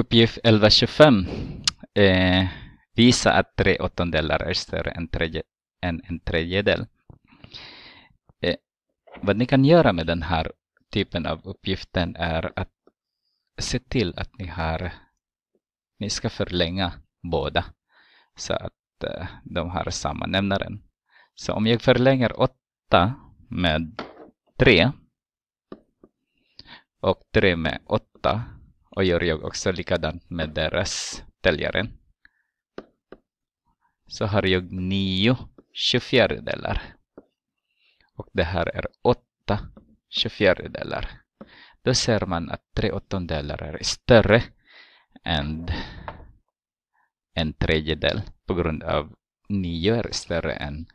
Uppgift 1125 eh, Visa att tre åttondelar är större än, tredje, än en tredjedel. Eh, vad ni kan göra med den här typen av uppgiften är att se till att ni har ni ska förlänga båda så att eh, de har samma nämnaren. Så om jag förlänger 8 med 3 och 3 med 8 och gör jag också likadant med deras täljaren. Så har jag 9 tjugofjärdedelar. Och det här är 8 tjugofjärdedelar. Då ser man att 3 åttondelar är större än en tredjedel på grund av 9 är större än